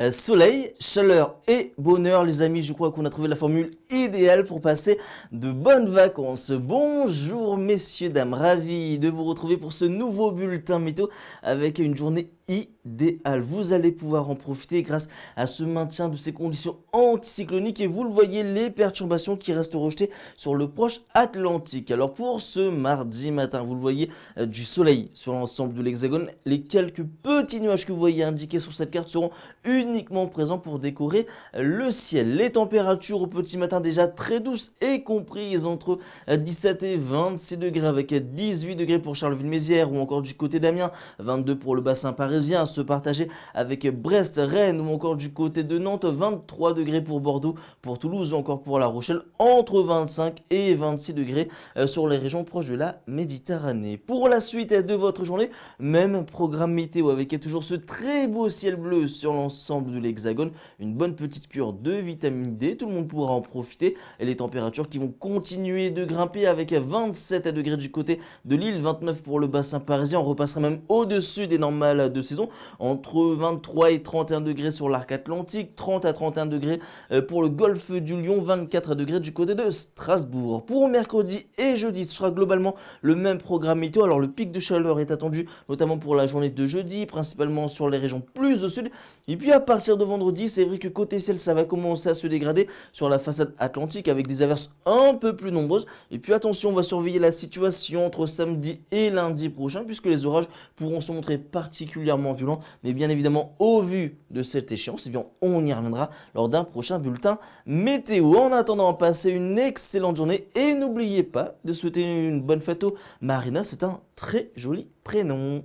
Euh, soleil, chaleur et bonheur. Les amis, je crois qu'on a trouvé la formule idéale pour passer de bonnes vacances. Bonjour messieurs, dames, ravi de vous retrouver pour ce nouveau bulletin météo avec une journée idéal. Vous allez pouvoir en profiter grâce à ce maintien de ces conditions anticycloniques et vous le voyez, les perturbations qui restent rejetées sur le proche Atlantique. Alors pour ce mardi matin, vous le voyez, euh, du soleil sur l'ensemble de l'hexagone. Les quelques petits nuages que vous voyez indiqués sur cette carte seront uniquement présents pour décorer euh, le ciel. Les températures au petit matin déjà très douces et comprises entre 17 euh, et 26 degrés avec 18 degrés pour Charleville-Mézières ou encore du côté d'Amiens, 22 pour le bassin Paris vient à se partager avec Brest, Rennes ou encore du côté de Nantes, 23 degrés pour Bordeaux, pour Toulouse ou encore pour La Rochelle, entre 25 et 26 degrés euh, sur les régions proches de la Méditerranée. Pour la suite de votre journée, même programme météo avec toujours ce très beau ciel bleu sur l'ensemble de l'hexagone, une bonne petite cure de vitamine D, tout le monde pourra en profiter et les températures qui vont continuer de grimper avec 27 degrés du côté de l'île, 29 pour le bassin parisien, on repassera même au-dessus des normales de saison, entre 23 et 31 degrés sur l'arc atlantique, 30 à 31 degrés euh, pour le golfe du Lion, 24 degrés du côté de Strasbourg. Pour mercredi et jeudi, ce sera globalement le même programme météo. Alors le pic de chaleur est attendu notamment pour la journée de jeudi, principalement sur les régions plus au sud. Et puis à partir de vendredi, c'est vrai que côté ciel, ça va commencer à se dégrader sur la façade atlantique avec des averses un peu plus nombreuses. Et puis attention, on va surveiller la situation entre samedi et lundi prochain puisque les orages pourront se montrer particulièrement violent. Mais bien évidemment, au vu de cette échéance, et eh bien, on y reviendra lors d'un prochain bulletin météo. En attendant, passez une excellente journée et n'oubliez pas de souhaiter une bonne fête aux Marina. C'est un très joli prénom.